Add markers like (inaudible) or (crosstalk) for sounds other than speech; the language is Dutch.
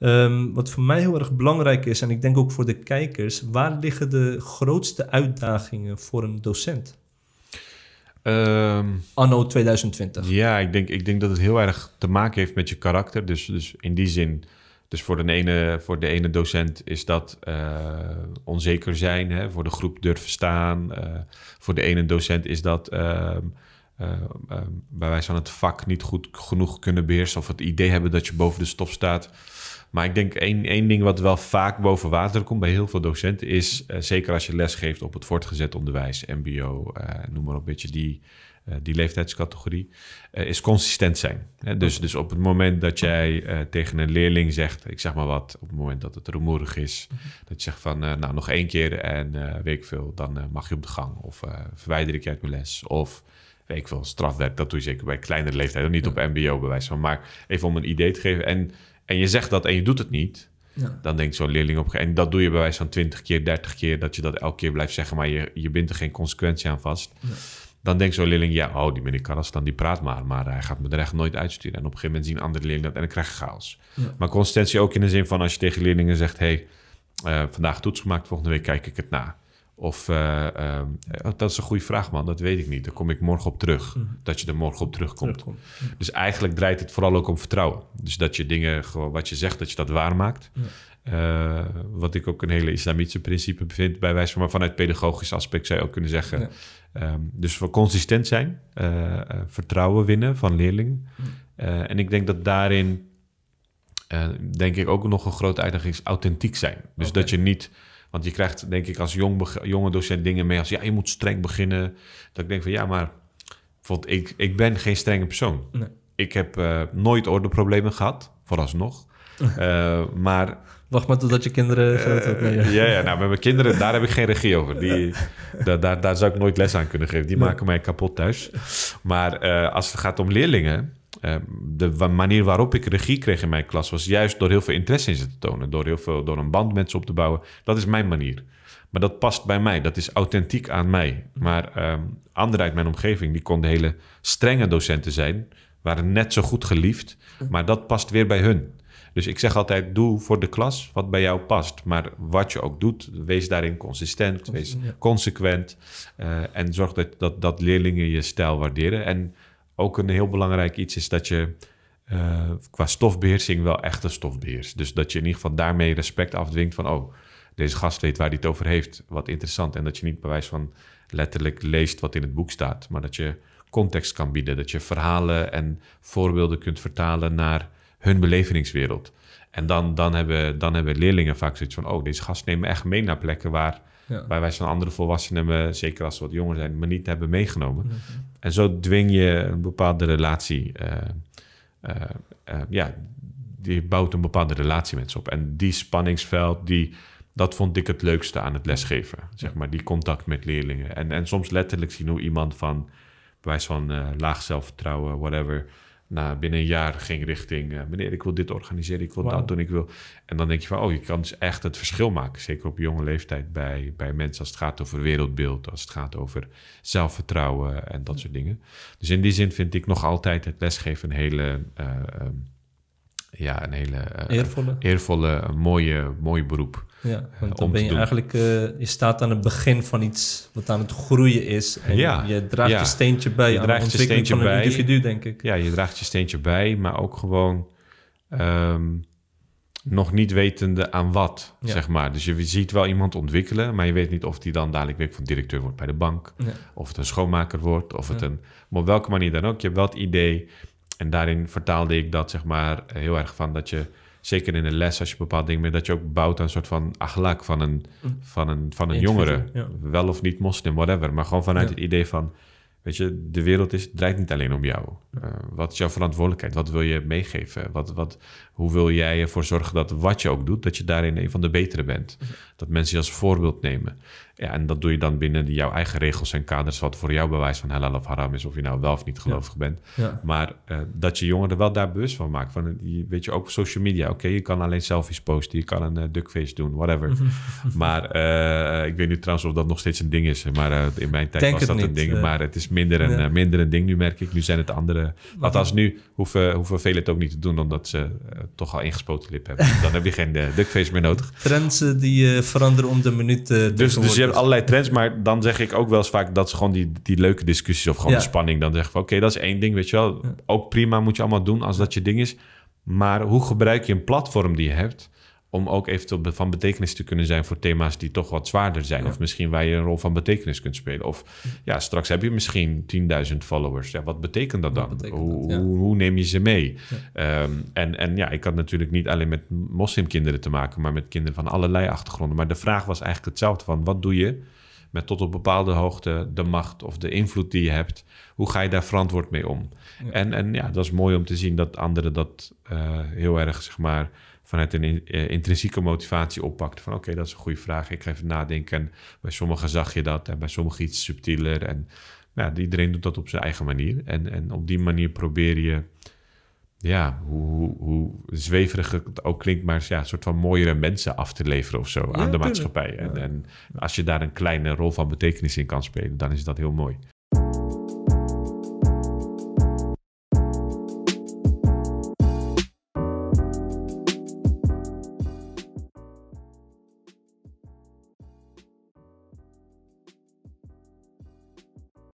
Ehm, wat voor mij heel erg belangrijk is, en ik denk ook voor de kijkers, waar liggen de grootste uitdagingen voor een docent? Um, anno 2020. Ja, ik denk, ik denk dat het heel erg te maken heeft met je karakter. Dus, dus in die zin, dus voor de ene, voor de ene docent is dat eh, onzeker zijn, hè? voor de groep durven staan. Eh, voor de ene docent is dat. Ehm, eh, eh, bij wijze van het vak niet goed genoeg kunnen beheersen of het idee hebben dat je boven de stof staat. Maar ik denk één, één ding wat wel vaak boven water komt bij heel veel docenten is, eh, zeker als je les geeft op het voortgezet onderwijs, MBO, noem maar op, beetje die die leeftijdscategorie, is consistent zijn. Hè? Dus, dus op het moment dat jij tegen een leerling zegt, ik zeg maar wat, op het moment dat het rumoerig is, dat je zegt van, nou nog één keer en weet ik veel, dan mag je op de gang. Of verwijder ik je uit mijn les. Of weet ik veel, strafwerk. Dat doe je zeker bij kleinere leeftijd, niet op mbo bewijs Maar even om een idee te geven. En, en je zegt dat en je doet het niet. Ja. Dan denkt zo'n leerling op... En dat doe je bij wijze van 20 keer, 30 keer... dat je dat elke keer blijft zeggen... maar je, je bindt er geen consequentie aan vast. Ja. Dan denkt zo'n leerling... ja, oh, die meneer Karras dan, die praat maar... maar hij gaat me er echt nooit uitsturen. En op een gegeven moment zien andere leerlingen dat... en dan krijg je chaos. Maar consistentie ook in de zin van... als je tegen leerlingen zegt... hey, eh, vandaag toets gemaakt, volgende week kijk ik het na. Of uh, uh, dat is een goede vraag, man. Dat weet ik niet. Daar kom ik morgen op terug. Mhm. Dat je er morgen op terugkomt. Dus eigenlijk draait het vooral ook om vertrouwen. Dus dat je dingen, gewoon wat je zegt, dat je dat waarmaakt. Eh, wat ik ook een hele islamitische principe vind, bij wijze van, maar vanuit pedagogisch aspect zou je ook kunnen zeggen. Ehm, dus voor consistent zijn, eh, vertrouwen winnen van leerlingen. Mhm. en ik denk dat daarin, denk ik, ook nog een grote uitdaging is authentiek zijn. Dus dat je niet want je krijgt, denk ik, als jong, jonge docent dingen mee als ja, je moet streng beginnen. Dat ik denk van ja, maar ik, ik ben geen strenge persoon. Nee. Ik heb uh, nooit ordeproblemen gehad, vooralsnog. Uh, (laughs) maar. Wacht maar totdat je kinderen. Uh, ja. ja. nou, met mijn kinderen, daar heb ik geen regie over. Die, (laughs) daar, daar zou ik nooit les aan kunnen geven. Die maken mij kapot thuis. Maar als het gaat om leerlingen eh, de manier waarop ik regie kreeg in mijn klas was juist door heel veel interesse in ze te tonen. Door, heel veel, door een band met ze op te bouwen. Dat is mijn manier. Maar dat past bij mij. Dat is authentiek aan mij. Maar um, anderen uit mijn omgeving, die konden hele strenge docenten zijn. Waren net zo goed geliefd. Maar dat past weer bij hun. Dus ik zeg altijd, doe voor de klas wat bij jou past. Maar wat je ook doet, wees daarin consistent, wees consequent. Eh, en zorg dat, dat, dat leerlingen je stijl waarderen. En ook een heel belangrijk iets is dat je eh, qua stofbeheersing wel echte stof beheerst. Dus dat je in ieder geval daarmee respect afdwingt van, oh, deze gast weet waar hij het over heeft, wat interessant. En dat je niet bij wijze van letterlijk leest wat in het boek staat, maar dat je context kan bieden. Dat je verhalen en voorbeelden kunt vertalen naar hun belevingswereld. En dan, dan, hebben, dan hebben leerlingen vaak zoiets van: oh, deze gast neemt me echt mee naar plekken waar ja. Waar wij andere volwassenen, me, zeker als ze wat jonger zijn, maar niet hebben meegenomen. En zo dwing je een bepaalde relatie. Eh, eh, eh, ja, je bouwt een bepaalde relatie met ze op. En die spanningsveld, die, dat vond ik het leukste aan het lesgeven. Zeg maar, die contact met leerlingen. En, en soms letterlijk zien hoe iemand van, bij wijze van laag zelfvertrouwen, whatever nou, binnen een jaar ging richting... Uh, meneer, ik wil dit organiseren, ik wil dat doen, ik wil... En dan denk je van, oh, je kan dus echt het verschil maken. Zeker op jonge leeftijd bij, bij mensen als het gaat over wereldbeeld... als het gaat over zelfvertrouwen en dat soort dingen. Dus in die zin vind ik nog altijd het lesgeven een hele... Eh, ehm, ja, een hele eh, eervolle, eervolle mooie, beroep. Ja, eh, want dan ben je eigenlijk, eh, je staat aan het begin van iets wat aan het groeien is. En ja, je draagt je steentje bij je aan draagt de ontwikkeling je van bij. een individu, denk ik. Ja, je draagt je steentje bij, maar ook gewoon ehm, nog niet wetende aan wat, zeg maar. Dus je ziet wel iemand ontwikkelen, maar je weet niet of die dan dadelijk weer van directeur wordt bij de bank. Of het een schoonmaker wordt, of het een... Maar op welke manier dan ook, je hebt wel het idee en daarin vertaalde ik dat zeg maar heel erg van dat je zeker in de les, als je bepaalde dingen meer, dat je ook bouwt aan een soort van aglak van een, mm. van een, van een jongere. Wel of niet moslim, whatever. Maar gewoon vanuit het idee van, weet je, de wereld is, draait niet alleen om jou. Eh, wat is jouw verantwoordelijkheid? Wat wil je meegeven? Wat, wat, hoe wil jij ervoor zorgen dat wat je ook doet, dat je daarin een van de betere bent? Mhm. Dat mensen je als voorbeeld nemen. Ja, en dat doe je dan binnen jouw eigen regels en kaders, wat voor jou bewijs van halal of haram is, of je nou wel of niet gelovig bent. Maar eh, dat je jongeren wel daar bewust van maakt. Van, weet je, ook social media. Oké, je kan alleen selfies posten, je kan een eh, duckface doen, whatever. Mhm. (laughs) maar ik weet niet trouwens of dat nog steeds een ding is. Maar in mijn tijd was dat een ding. maar het is minder een, minder een ding nu, merk ik. Nu zijn het andere maar eh, althans, nu hoeven, hoeven velen het ook niet te doen, omdat ze eh, toch al ingespoten lip hebben. (laughs) Dan heb je geen eh, duckface meer nodig. Trends die veranderen om de minuut. dus, dus je hebt allerlei trends, maar dan zeg ik ook wel eens vaak dat ze gewoon die, die leuke discussies of gewoon de spanning dan zeggen van oké, dat is één ding, weet je wel. Ook prima moet je allemaal doen als dat je ding is. Maar hoe gebruik je een platform die je hebt? om ook eventueel van betekenis te kunnen zijn voor thema's die toch wat zwaarder zijn. Of misschien waar je een rol van betekenis kunt spelen. Of ja, straks heb je misschien 10.000 followers. Ja, wat betekent dat dan? hoe, hoe, neem je ze mee? Ehm, en, en ja, ik had natuurlijk niet alleen met moslimkinderen te maken, maar met kinderen van allerlei achtergronden. Maar de vraag was eigenlijk hetzelfde: van wat doe je? met tot op bepaalde hoogte de macht of de invloed die je hebt. Hoe ga je daar verantwoord mee om? En, en ja, dat is mooi om te zien dat anderen dat eh, heel erg, zeg maar, vanuit een eh, intrinsieke motivatie oppakte. Van oké, dat is een goede vraag. Ik ga even nadenken. En bij sommigen zag je dat en bij sommigen iets subtieler. En nou, iedereen doet dat op zijn eigen manier. En, en op die manier probeer je, ja, hoe, hoe, zweverig het ook klinkt, maar ja, een soort van mooiere mensen af te leveren of zo aan de maatschappij. En, en als je daar een kleine rol van betekenis in kan spelen, dan is dat heel mooi.